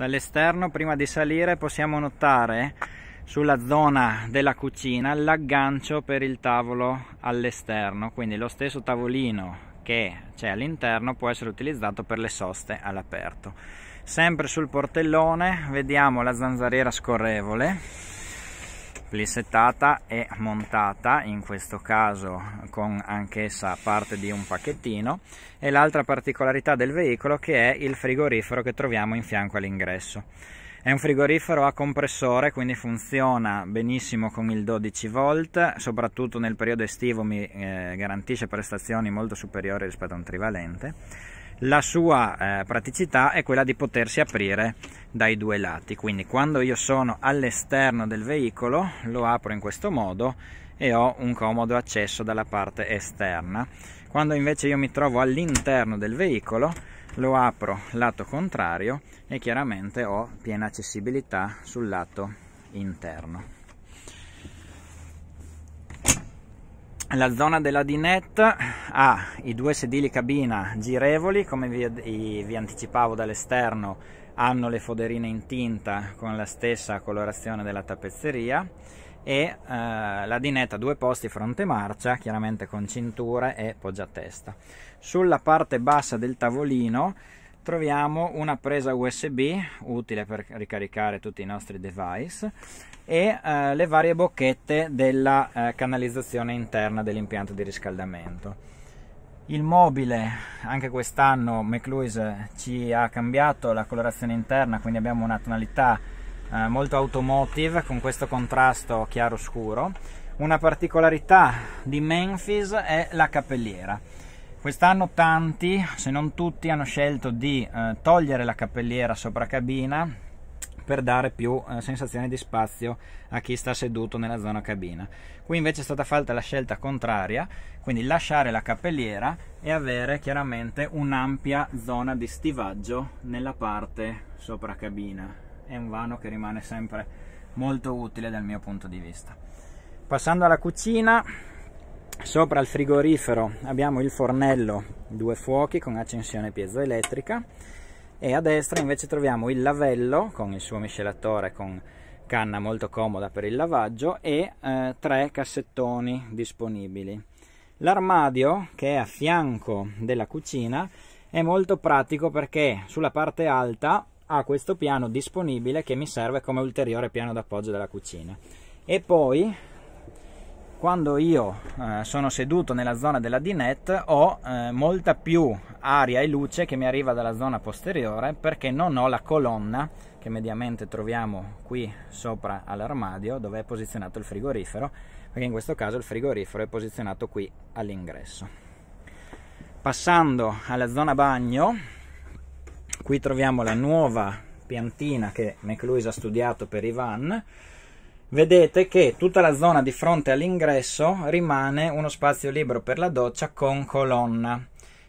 Dall'esterno prima di salire possiamo notare sulla zona della cucina l'aggancio per il tavolo all'esterno, quindi lo stesso tavolino che c'è all'interno può essere utilizzato per le soste all'aperto. Sempre sul portellone vediamo la zanzariera scorrevole plissettata e montata in questo caso con anch'essa parte di un pacchettino e l'altra particolarità del veicolo che è il frigorifero che troviamo in fianco all'ingresso è un frigorifero a compressore quindi funziona benissimo con il 12 volt soprattutto nel periodo estivo mi eh, garantisce prestazioni molto superiori rispetto a un trivalente la sua eh, praticità è quella di potersi aprire dai due lati quindi quando io sono all'esterno del veicolo lo apro in questo modo e ho un comodo accesso dalla parte esterna quando invece io mi trovo all'interno del veicolo lo apro lato contrario e chiaramente ho piena accessibilità sul lato interno la zona della dinette ha i due sedili cabina girevoli come vi, vi anticipavo dall'esterno hanno le foderine in tinta con la stessa colorazione della tappezzeria e eh, la dinetta due posti fronte marcia chiaramente con cinture e poggiatesta sulla parte bassa del tavolino troviamo una presa USB utile per ricaricare tutti i nostri device e eh, le varie bocchette della eh, canalizzazione interna dell'impianto di riscaldamento. Il mobile, anche quest'anno McLuise eh, ci ha cambiato la colorazione interna, quindi abbiamo una tonalità eh, molto automotive con questo contrasto chiaro-scuro. Una particolarità di Memphis è la capelliera. Quest'anno tanti, se non tutti, hanno scelto di eh, togliere la cappelliera sopra cabina per dare più eh, sensazione di spazio a chi sta seduto nella zona cabina. Qui invece è stata fatta la scelta contraria, quindi lasciare la cappelliera e avere chiaramente un'ampia zona di stivaggio nella parte sopra cabina. È un vano che rimane sempre molto utile dal mio punto di vista. Passando alla cucina, sopra il frigorifero abbiamo il fornello due fuochi con accensione piezoelettrica e a destra invece troviamo il lavello con il suo miscelatore con canna molto comoda per il lavaggio e eh, tre cassettoni disponibili l'armadio che è a fianco della cucina è molto pratico perché sulla parte alta ha questo piano disponibile che mi serve come ulteriore piano d'appoggio della cucina e poi quando io eh, sono seduto nella zona della dinette ho eh, molta più aria e luce che mi arriva dalla zona posteriore perché non ho la colonna che mediamente troviamo qui sopra all'armadio dove è posizionato il frigorifero perché in questo caso il frigorifero è posizionato qui all'ingresso passando alla zona bagno qui troviamo la nuova piantina che McLuis ha studiato per i van vedete che tutta la zona di fronte all'ingresso rimane uno spazio libero per la doccia con colonna.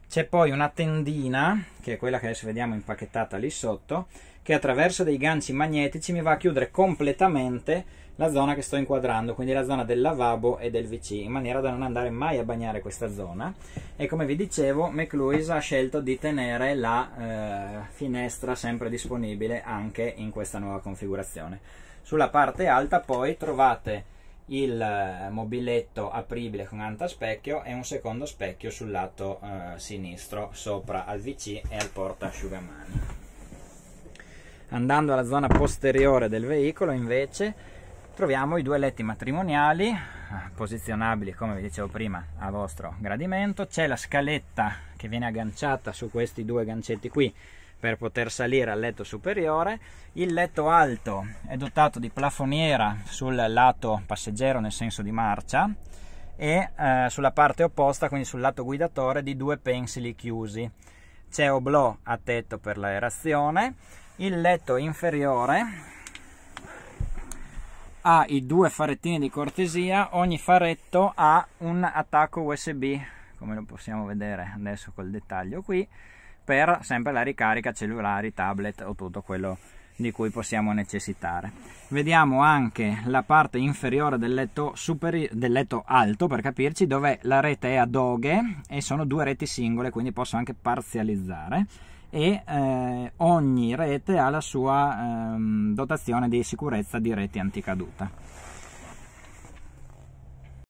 C'è poi una tendina, che è quella che adesso vediamo impacchettata lì sotto, che attraverso dei ganci magnetici mi va a chiudere completamente la zona che sto inquadrando, quindi la zona del lavabo e del WC, in maniera da non andare mai a bagnare questa zona. E come vi dicevo, McLuise ha scelto di tenere la eh, finestra sempre disponibile anche in questa nuova configurazione. Sulla parte alta poi trovate il eh, mobiletto apribile con antaspecchio e un secondo specchio sul lato eh, sinistro sopra al VC e al porta asciugamani. Andando alla zona posteriore del veicolo invece troviamo i due letti matrimoniali eh, posizionabili come vi dicevo prima a vostro gradimento c'è la scaletta che viene agganciata su questi due gancetti qui per poter salire al letto superiore. Il letto alto è dotato di plafoniera sul lato passeggero nel senso di marcia e eh, sulla parte opposta, quindi sul lato guidatore, di due pensili chiusi. C'è oblò a tetto per l'aerazione. Il letto inferiore ha i due farettini di cortesia, ogni faretto ha un attacco USB, come lo possiamo vedere adesso col dettaglio qui per sempre la ricarica cellulari, tablet o tutto quello di cui possiamo necessitare. Vediamo anche la parte inferiore del letto, superi- del letto alto per capirci dove la rete è a doghe e sono due reti singole quindi posso anche parzializzare e eh, ogni rete ha la sua eh, dotazione di sicurezza di reti anticaduta.